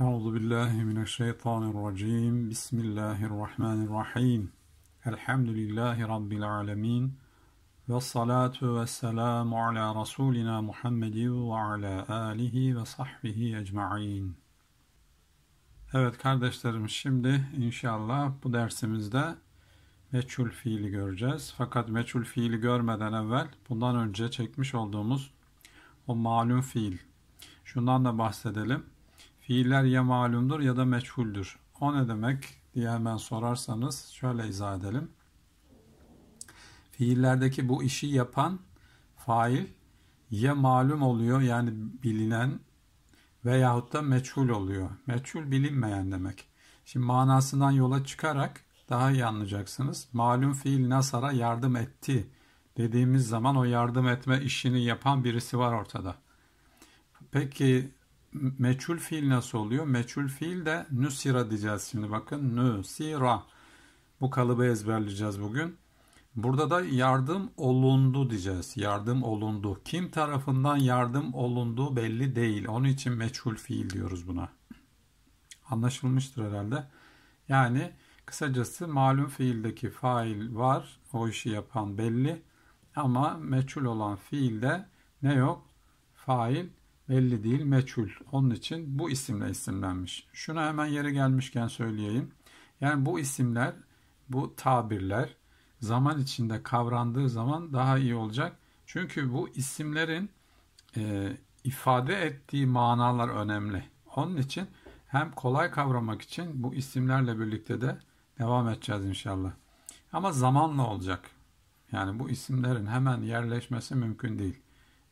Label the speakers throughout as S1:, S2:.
S1: Euzu billahi mineşşeytanirracim. Bismillahirrahmanirrahim. Elhamdülillahi rabbil alamin. Ve salatu ve selamu ala rasulina Muhammedin ve ala alihi ve sahbihi ecmaîn. Evet kardeşlerim şimdi inşallah bu dersimizde meçhul fiili göreceğiz. Fakat meçhul fiili görmeden evvel bundan önce çekmiş olduğumuz o malum fiil. Şundan da bahsedelim Fiiller ya malumdur ya da meçhuldür. O ne demek diye hemen sorarsanız şöyle izah edelim. Fiillerdeki bu işi yapan fail ya malum oluyor yani bilinen veyahut da meçhul oluyor. Meçhul bilinmeyen demek. Şimdi manasından yola çıkarak daha iyi anlayacaksınız. Malum fiil Nasar'a yardım etti dediğimiz zaman o yardım etme işini yapan birisi var ortada. Peki meçhul fiil nasıl oluyor? Meçhul fiil de nusira diyeceğiz şimdi bakın. nusira. Bu kalıbı ezberleyeceğiz bugün. Burada da yardım olundu diyeceğiz. Yardım olundu. Kim tarafından yardım olunduğu belli değil. Onun için meçhul fiil diyoruz buna. Anlaşılmıştır herhalde. Yani kısacası malum fiildeki fail var. O işi yapan belli. Ama meçhul olan fiilde ne yok? Fail belli değil, meçhul. Onun için bu isimle isimlenmiş. Şuna hemen yere gelmişken söyleyeyim. Yani bu isimler, bu tabirler zaman içinde kavrandığı zaman daha iyi olacak. Çünkü bu isimlerin e, ifade ettiği manalar önemli. Onun için hem kolay kavramak için bu isimlerle birlikte de devam edeceğiz inşallah. Ama zamanla olacak. Yani bu isimlerin hemen yerleşmesi mümkün değil.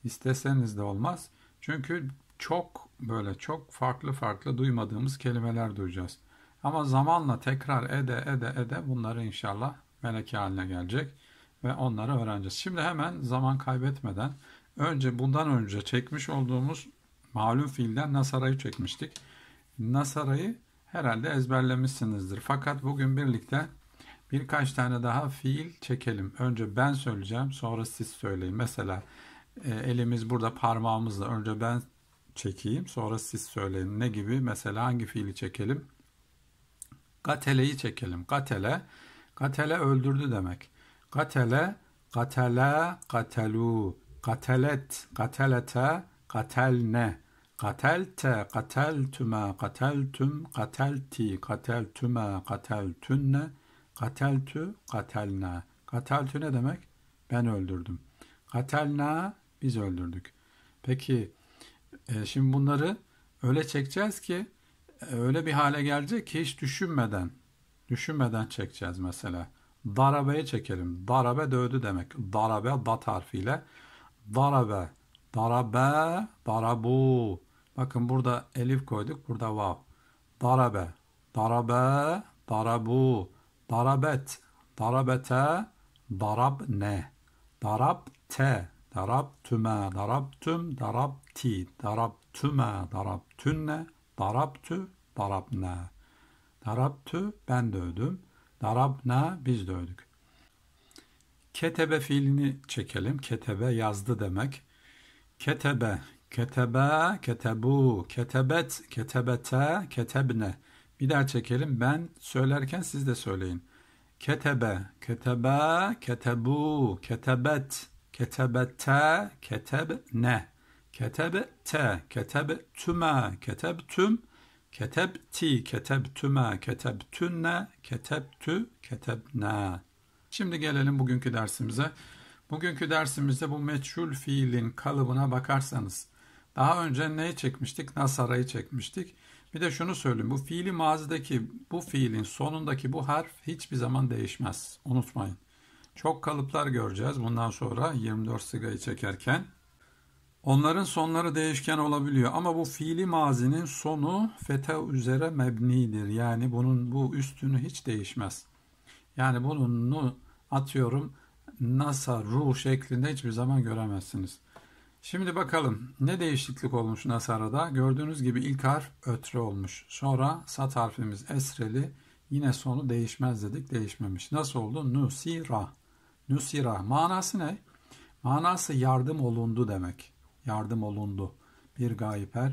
S1: İsteseniz de olmaz. Çünkü çok böyle çok farklı farklı duymadığımız kelimeler duyacağız. Ama zamanla tekrar ede ede ede bunları inşallah meleke haline gelecek ve onları öğreneceğiz. Şimdi hemen zaman kaybetmeden önce bundan önce çekmiş olduğumuz malum fiilden nasarayı çekmiştik. Nasarayı herhalde ezberlemişsinizdir. Fakat bugün birlikte birkaç tane daha fiil çekelim. Önce ben söyleyeceğim sonra siz söyleyin. Mesela e, elimiz burada parmağımızla önce ben çekeyim sonra siz söyleyin ne gibi mesela hangi fiili çekelim? Gatele'yi çekelim. Gatele, gatele öldürdü demek. Gatele, gatele, gatelu, gatelet, gatelete, gatelne, gatelte, gateltüme, gateltüm, gatelti, gateltüme, gateltünne, gateltü, gatelne. Gateltü ne demek? Ben öldürdüm. Gatelna, biz öldürdük. Peki e, şimdi bunları öyle çekeceğiz ki e, öyle bir hale gelecek ki hiç düşünmeden düşünmeden çekeceğiz mesela. Darabeyi çekelim. Darabe dövdü demek. Darabe dat harfiyle. Darabe. Darabe. Darabu. Bakın burada elif koyduk. Burada vav. Darabe. Darabe. Darabu. Darabet. Darabete. Darab ne? Darab te. Darab darab darab darab tüm, ti, darabtüme, darabtüm, darab darabtüme, darab ne, darab Darabtü ben dövdüm, darab ne biz dövdük. Ketebe fiilini çekelim. Ketebe yazdı demek. Ketebe, ketebe, ketebu, ketebet, ketebete, ketebne. Bir daha çekelim. Ben söylerken siz de söyleyin. Ketebe, ketebe, ketebu, ketebet, Ketebete, ketebne. Ketebte, ketebtüme, ketebtüm. Ketebti, ketebtüme, ketebtünne, ketebtü, ketebne. Şimdi gelelim bugünkü dersimize. Bugünkü dersimizde bu meçhul fiilin kalıbına bakarsanız daha önce neyi çekmiştik? Nasara'yı çekmiştik. Bir de şunu söyleyeyim. Bu fiili mazideki bu fiilin sonundaki bu harf hiçbir zaman değişmez. Unutmayın. Çok kalıplar göreceğiz bundan sonra 24 sigayı çekerken. Onların sonları değişken olabiliyor ama bu fiili mazinin sonu fete üzere mebnidir. Yani bunun bu üstünü hiç değişmez. Yani bununu atıyorum NASA ruh şeklinde hiçbir zaman göremezsiniz. Şimdi bakalım ne değişiklik olmuş Nasara'da? Gördüğünüz gibi ilk harf ötre olmuş. Sonra sat harfimiz esreli. Yine sonu değişmez dedik değişmemiş. Nasıl oldu? Nusira. Nusira manası ne? Manası yardım olundu demek. Yardım olundu. Bir gayper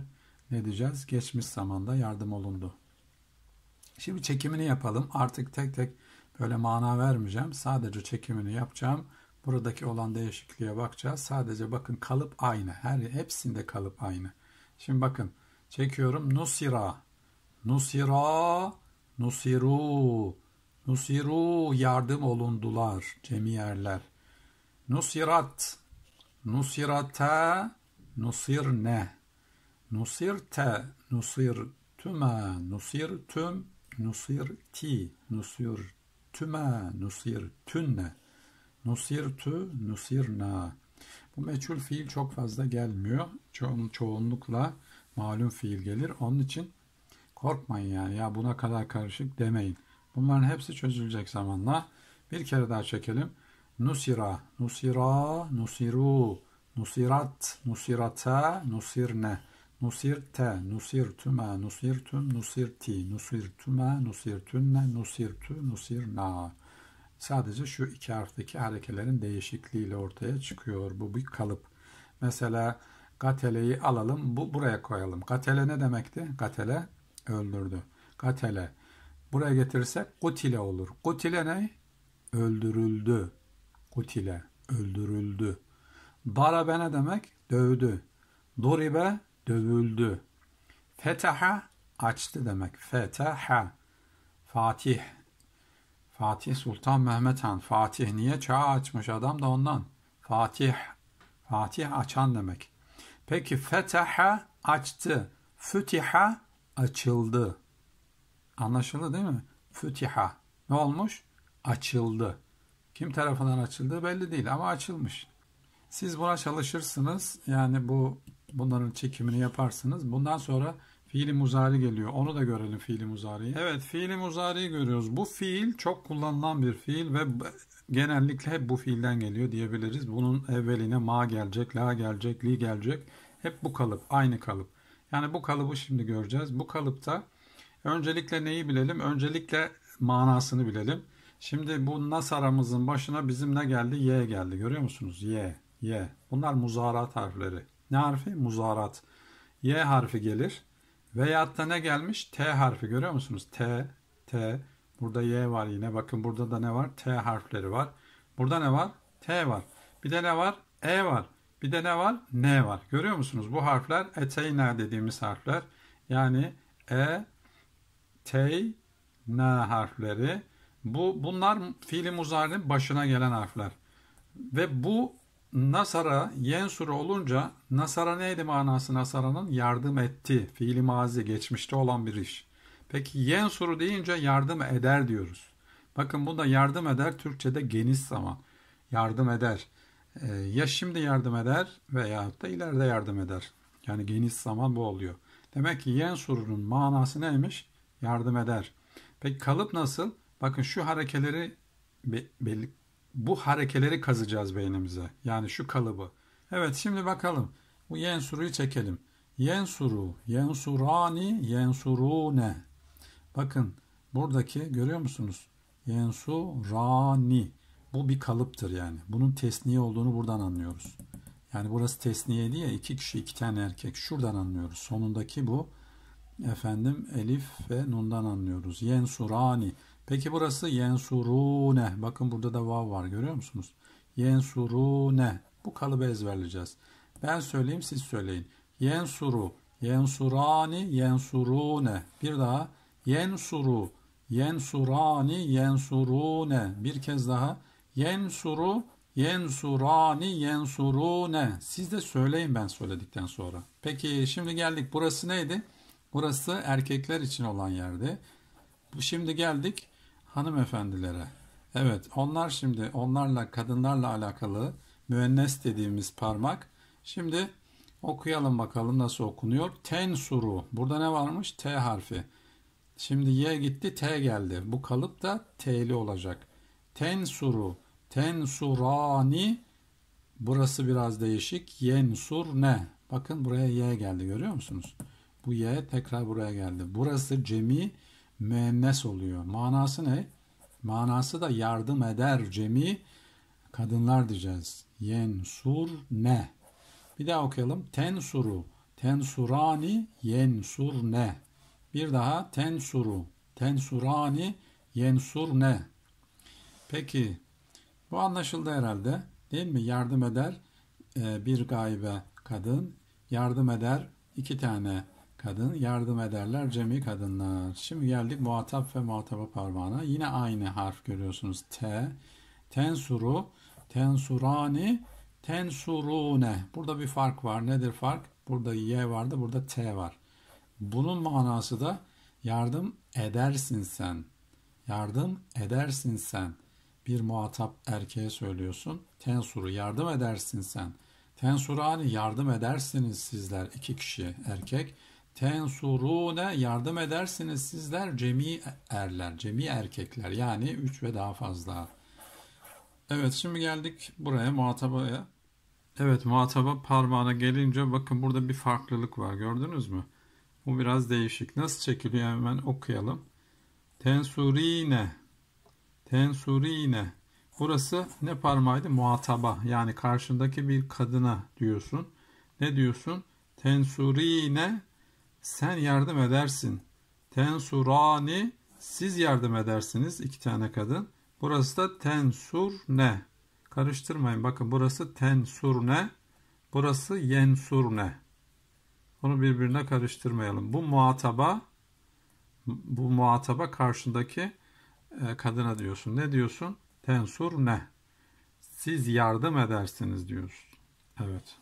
S1: ne diyeceğiz? Geçmiş zamanda yardım olundu. Şimdi çekimini yapalım. Artık tek tek böyle mana vermeyeceğim. Sadece çekimini yapacağım. Buradaki olan değişikliğe bakacağız. Sadece bakın kalıp aynı. Her hepsinde kalıp aynı. Şimdi bakın çekiyorum. Nusira. Nusira. Nusiru. Nusiru yardım olundular cemiyerler. Nusirat, nusirata, nusirne, nusirte, nusir, nusir nusir nusir tüm, ti, nusirtüme, nusir nusirti, nusir tü, nusir nusirna. Bu meçhul fiil çok fazla gelmiyor. Ço- çoğunlukla malum fiil gelir. Onun için korkmayın yani ya buna kadar karışık demeyin. Bunların hepsi çözülecek zamanla. Bir kere daha çekelim. Nusira, nusira, nusiru, nusirat, nusirata, nusirne, nusirte, nusirtüme, nusirtüm, nusirti, nusirtüme, nusirtünne, nusirtü, nusirna. Sadece şu iki harftaki harekelerin değişikliğiyle ortaya çıkıyor. Bu bir kalıp. Mesela gateleyi alalım, bu buraya koyalım. Gatele ne demekti? Gatele öldürdü. Gatele Buraya getirirsek kutile olur. Kutile ne? Öldürüldü. Kutile. Öldürüldü. Darabe ne demek? Dövdü. Duribe dövüldü. Fetaha açtı demek. Fetaha. Fatih. Fatih Sultan Mehmet Han. Fatih niye? Çağ açmış adam da ondan. Fatih. Fatih açan demek. Peki fetaha açtı. Fütiha açıldı. Anlaşıldı değil mi? Fütiha. Ne olmuş? Açıldı. Kim tarafından açıldığı belli değil ama açılmış. Siz buna çalışırsınız. Yani bu bunların çekimini yaparsınız. Bundan sonra fiili muzari geliyor. Onu da görelim fiili muzariyi. Evet fiili muzariyi görüyoruz. Bu fiil çok kullanılan bir fiil ve genellikle hep bu fiilden geliyor diyebiliriz. Bunun evveline ma gelecek, la gelecek, li gelecek. Hep bu kalıp, aynı kalıp. Yani bu kalıbı şimdi göreceğiz. Bu kalıpta Öncelikle neyi bilelim? Öncelikle manasını bilelim. Şimdi bu nasaramızın başına bizim ne geldi? Y geldi. Görüyor musunuz? Y, Y. Bunlar muzarat harfleri. Ne harfi? Muzarat. Y harfi gelir. Veyahut da ne gelmiş? T harfi görüyor musunuz? T, T. Burada Y var yine. Bakın burada da ne var? T harfleri var. Burada ne var? T var. Bir de ne var? E var. Bir de ne var? N var. Görüyor musunuz? Bu harfler eteyna dediğimiz harfler. Yani E, T, N harfleri. Bu bunlar fiili muzarinin başına gelen harfler. Ve bu nasara yensuru olunca nasara neydi manası nasara'nın yardım etti. Fiili mazi geçmişte olan bir iş. Peki yensuru deyince yardım eder diyoruz. Bakın bunda yardım eder Türkçe'de geniş zaman. Yardım eder. Ee, ya şimdi yardım eder veya da ileride yardım eder. Yani geniş zaman bu oluyor. Demek ki yensurunun manası neymiş? yardım eder. Peki kalıp nasıl? Bakın şu harekeleri bu harekeleri kazacağız beynimize. Yani şu kalıbı. Evet şimdi bakalım. Bu yensuruyu çekelim. Yensuru, yensurani, yensurune. Bakın buradaki görüyor musunuz? Yensurani. Bu bir kalıptır yani. Bunun tesniye olduğunu buradan anlıyoruz. Yani burası tesniye diye iki kişi iki tane erkek. Şuradan anlıyoruz. Sonundaki bu efendim elif ve nundan anlıyoruz. Yensurani. Peki burası yensurune. Bakın burada da vav var görüyor musunuz? Yensurune. Bu kalıbı ezberleyeceğiz. Ben söyleyeyim siz söyleyin. Yensuru, yensurani, yensurune. Bir daha. Yensuru, yensurani, yensurune. Bir kez daha. Yensuru, yensurani, yensurune. Siz de söyleyin ben söyledikten sonra. Peki şimdi geldik. Burası neydi? Burası erkekler için olan yerdi. Şimdi geldik hanımefendilere. Evet onlar şimdi onlarla kadınlarla alakalı müennes dediğimiz parmak. Şimdi okuyalım bakalım nasıl okunuyor. Ten suru. Burada ne varmış? T harfi. Şimdi Y gitti T geldi. Bu kalıp da T'li olacak. Ten suru. Ten surani. Burası biraz değişik. Yen sur ne? Bakın buraya Y geldi görüyor musunuz? Bu ye tekrar buraya geldi. Burası cemi müennes oluyor. Manası ne? Manası da yardım eder cemi kadınlar diyeceğiz. Yen sur ne? Bir daha okuyalım. Ten suru. Ten surani yen sur ne? Bir daha ten suru. Ten surani yen sur ne? Peki bu anlaşıldı herhalde. Değil mi? Yardım eder e, bir gaybe kadın. Yardım eder iki tane kadın yardım ederler cemi kadınlar. Şimdi geldik muhatap ve muhataba parmağına. Yine aynı harf görüyorsunuz. T. Tensuru, tensurani, tensurune. Burada bir fark var. Nedir fark? Burada y vardı, burada t var. Bunun manası da yardım edersin sen. Yardım edersin sen. Bir muhatap erkeğe söylüyorsun. Tensuru yardım edersin sen. Tensurani yardım edersiniz sizler iki kişi erkek tensurune yardım edersiniz sizler cemi erler, cemi erkekler yani üç ve daha fazla. Evet şimdi geldik buraya muhatabaya. Evet muhataba parmağına gelince bakın burada bir farklılık var gördünüz mü? Bu biraz değişik. Nasıl çekiliyor hemen okuyalım. Tensurine. Tensurine. Burası ne parmağıydı? Muhataba. Yani karşındaki bir kadına diyorsun. Ne diyorsun? Tensurine sen yardım edersin. Tensurani siz yardım edersiniz iki tane kadın. Burası da tensur ne? Karıştırmayın. Bakın burası tensur ne? Burası yensur ne? Onu birbirine karıştırmayalım. Bu muhataba bu muhataba karşındaki e, kadına diyorsun. Ne diyorsun? Tensur ne? Siz yardım edersiniz diyorsun. Evet.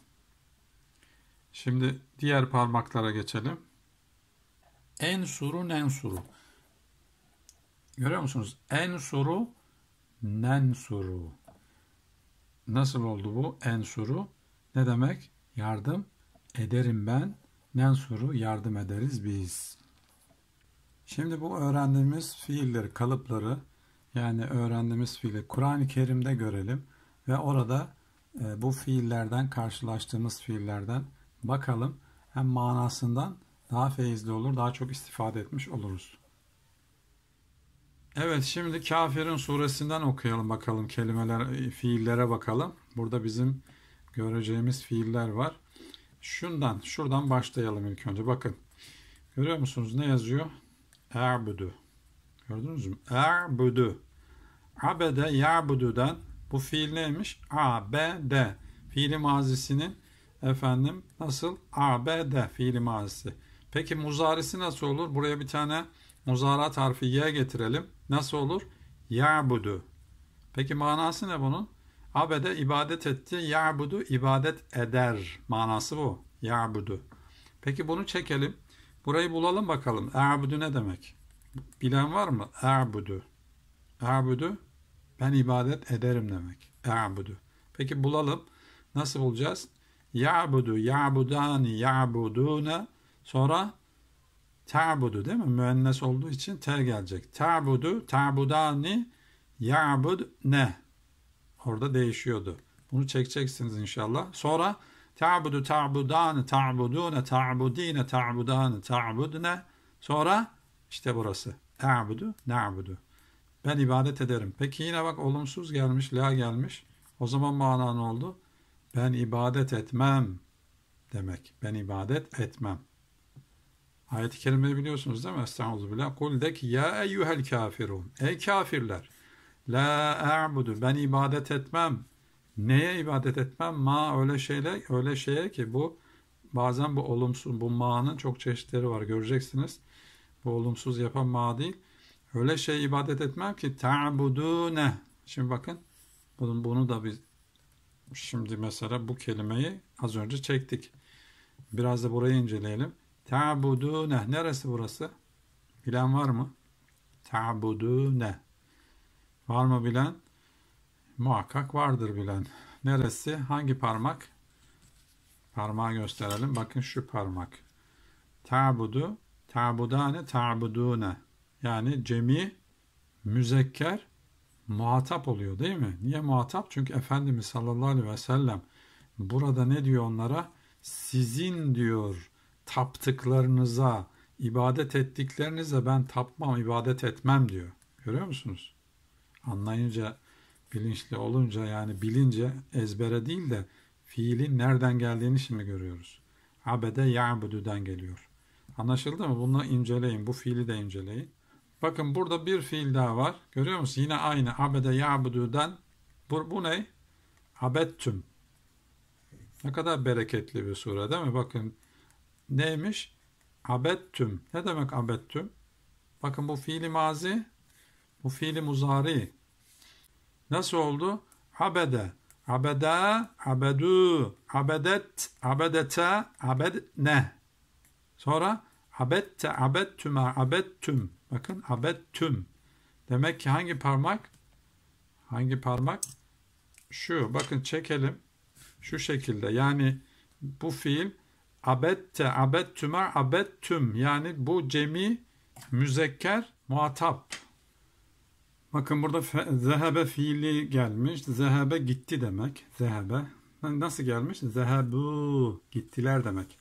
S1: Şimdi diğer parmaklara geçelim. En suru nen suru. Görüyor musunuz? En suru nen suru. Nasıl oldu bu? En suru ne demek? Yardım ederim ben. Nen suru yardım ederiz biz. Şimdi bu öğrendiğimiz fiilleri, kalıpları yani öğrendiğimiz fiili Kur'an-ı Kerim'de görelim ve orada e, bu fiillerden karşılaştığımız fiillerden bakalım hem manasından daha feyizli olur, daha çok istifade etmiş oluruz. Evet şimdi kafirin suresinden okuyalım bakalım kelimeler, fiillere bakalım. Burada bizim göreceğimiz fiiller var. Şundan, şuradan başlayalım ilk önce. Bakın. Görüyor musunuz ne yazıyor? Erbüdü. Gördünüz mü? Erbüdü. Abede ya'budu'dan bu fiil neymiş? Abede. Fiili mazisinin efendim nasıl? Abede fiili mazisi. Peki muzarisi nasıl olur? Buraya bir tane muzarat harfi y getirelim. Nasıl olur? Ya'budu. Peki manası ne bunun? Abede ibadet etti. Ya'budu ibadet eder. Manası bu. Ya'budu. Peki bunu çekelim. Burayı bulalım bakalım. E'budu ne demek? Bilen var mı? E'budu. E'budu ben ibadet ederim demek. E'budu. Peki bulalım. Nasıl bulacağız? Ya'budu, ya'budani, ya'budune, Sonra ta'budu değil mi? Müennes olduğu için ter gelecek. Ta'budu, ta'budani, ya'bud ne? Orada değişiyordu. Bunu çekeceksiniz inşallah. Sonra ta'budu, ta'budani, ta'budune, ta'budine, ta'budani, ta'budne. Sonra işte burası. Ta'budu, na'budu. Ben ibadet ederim. Peki yine bak olumsuz gelmiş, la gelmiş. O zaman mana ne oldu? Ben ibadet etmem demek. Ben ibadet etmem. Ayet-i kerimeyi biliyorsunuz değil mi? Estağfirullah. Kul de ki ya eyyuhel kafirun. Ey kafirler. La a'budu. Ben ibadet etmem. Neye ibadet etmem? Ma öyle şeyle öyle şeye ki bu bazen bu olumsuz bu ma'nın çok çeşitleri var göreceksiniz. Bu olumsuz yapan ma değil. Öyle şey ibadet etmem ki ta'budune. Şimdi bakın bunun bunu da biz şimdi mesela bu kelimeyi az önce çektik. Biraz da burayı inceleyelim. Ta'budune. Neresi burası? Bilen var mı? Ta'budune. Var mı bilen? Muhakkak vardır bilen. Neresi? Hangi parmak? Parmağı gösterelim. Bakın şu parmak. Ta'budu, ta'budane, ta'budune. Yani cemi, müzekker, muhatap oluyor değil mi? Niye muhatap? Çünkü Efendimiz sallallahu aleyhi ve sellem burada ne diyor onlara? Sizin diyor taptıklarınıza, ibadet ettiklerinize ben tapmam, ibadet etmem diyor. Görüyor musunuz? Anlayınca, bilinçli olunca yani bilince ezbere değil de fiilin nereden geldiğini şimdi görüyoruz. Abede ya'budu'dan geliyor. Anlaşıldı mı? Bunu inceleyin. Bu fiili de inceleyin. Bakın burada bir fiil daha var. Görüyor musunuz? Yine aynı. Abede ya'budu'dan. Bu, bu ne? Abettüm. Ne kadar bereketli bir sure değil mi? Bakın neymiş? Abettüm. Ne demek abettüm? Bakın bu fiili mazi, bu fiili muzari. Nasıl oldu? Abede, abede, abedu, abedet, abedete, abedne. Sonra abette, abettüme, abettüm. Bakın abettüm. Demek ki hangi parmak? Hangi parmak? Şu. Bakın çekelim. Şu şekilde. Yani bu fiil abette, abettüme, abettüm. Yani bu cemi müzekker muhatap. Bakın burada zehebe fiili gelmiş. Zehebe gitti demek. Zehebe. Nasıl gelmiş? Zehebu. Gittiler demek.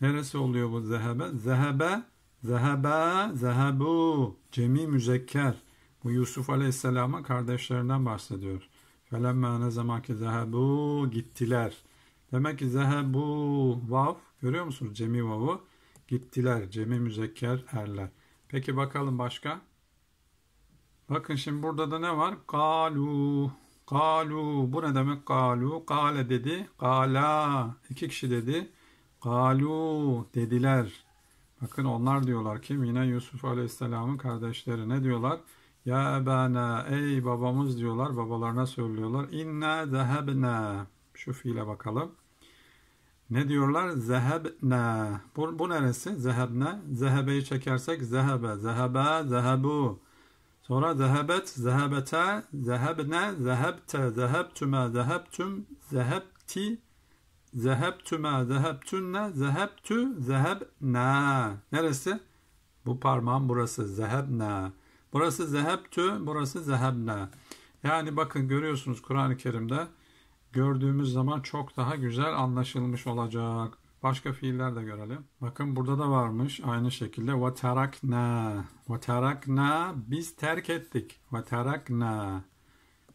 S1: Neresi oluyor bu zehebe? Zehebe, zehebe, zehebu. Cemi müzekker. Bu Yusuf Aleyhisselam'a kardeşlerinden bahsediyor. Felemme ne zaman ki zehebu gittiler. Demek ki zehebu vav görüyor musunuz? Cemi vavu gittiler. Cemi müzekker erler. Peki bakalım başka. Bakın şimdi burada da ne var? Kalu. Kalu. Bu ne demek kalu? Kale dedi. Kala. İki kişi dedi. Kalu dediler. Bakın onlar diyorlar kim? Yine Yusuf Aleyhisselam'ın kardeşleri ne diyorlar? Ya bana ey babamız diyorlar. Babalarına söylüyorlar. İnna zehebna. Şu fiile bakalım. Ne diyorlar? Zehebne. Bu, bu neresi? Zehebne. Zehebeyi çekersek zehebe, zehebe, zehebu. Sonra zehebet, zehebete, zehebne, zehebte, zehebtüme, zehebtüm, zehebti, zehebtüme, zehebtünne, zehebtü, zehebne. Neresi? Bu parmağım burası. Zehebne. Burası zehebtü, burası zehebne. Yani bakın görüyorsunuz Kur'an-ı Kerim'de gördüğümüz zaman çok daha güzel anlaşılmış olacak. Başka fiiller de görelim. Bakın burada da varmış aynı şekilde vatarakna. Vatarakna biz terk ettik. Vatarakna.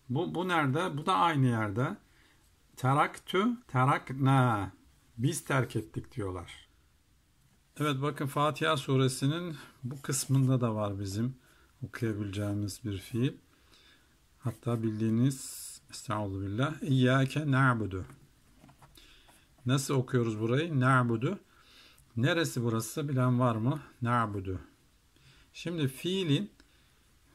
S1: Bu, bu nerede? Bu da aynı yerde. Teraktü, terakna. Biz terk ettik diyorlar. Evet bakın Fatiha suresinin bu kısmında da var bizim okuyabileceğimiz bir fiil. Hatta bildiğiniz Estağfurullah. billah. İyyâke na'budu. Nasıl okuyoruz burayı? Na'budu. Neresi burası? Bilen var mı? Na'budu. Şimdi fiilin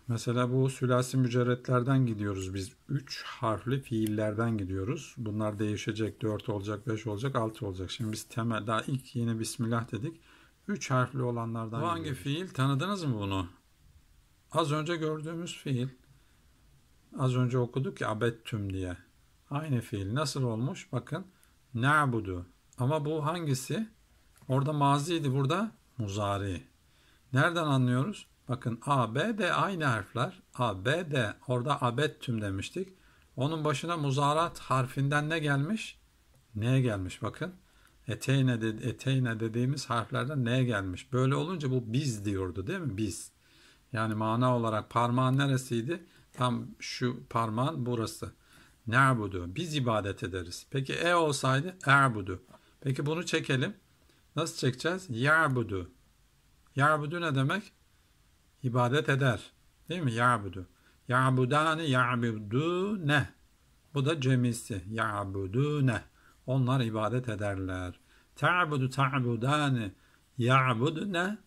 S1: mesela bu sülasi mücerretlerden gidiyoruz biz. Üç harfli fiillerden gidiyoruz. Bunlar değişecek. Dört olacak, beş olacak, altı olacak. Şimdi biz temel daha ilk yeni Bismillah dedik. Üç harfli olanlardan Bu hangi gidiyoruz. fiil? Tanıdınız mı bunu? Az önce gördüğümüz fiil. Az önce okuduk ya abettüm diye. Aynı fiil nasıl olmuş? Bakın na'budu. Ama bu hangisi? Orada maziydi, burada muzari. Nereden anlıyoruz? Bakın A, B, D aynı harfler. A, B, D. Orada abettüm demiştik. Onun başına muzarat harfinden ne gelmiş? Neye gelmiş bakın. Eteyne, de, eteyne dediğimiz harflerden neye gelmiş? Böyle olunca bu biz diyordu değil mi? Biz. Yani mana olarak parmağın neresiydi? Tam şu parmağın burası. Ne'budu. Biz ibadet ederiz. Peki e olsaydı e'budu. Peki bunu çekelim. Nasıl çekeceğiz? Ya'budu. Ya'budu ne demek? İbadet eder. Değil mi? Ya'budu. Ya'budani ya'budu ne? Bu da cemisi. Ya'budu ne? Onlar ibadet ederler. Ta'budu ta'budani ya'budu ne?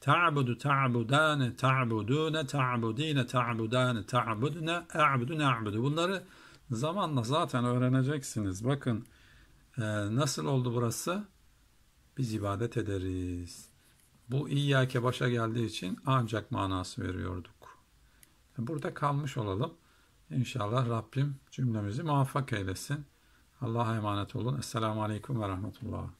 S1: Ta'budu ta'budane ta'budune ta'budine ta'budane ta'budune a'budu ne'budu. Bunları zamanla zaten öğreneceksiniz. Bakın e, nasıl oldu burası? Biz ibadet ederiz. Bu İyyâke başa geldiği için ancak manası veriyorduk. Burada kalmış olalım. İnşallah Rabbim cümlemizi muvaffak eylesin. Allah'a emanet olun. Esselamu Aleyküm ve Rahmetullah.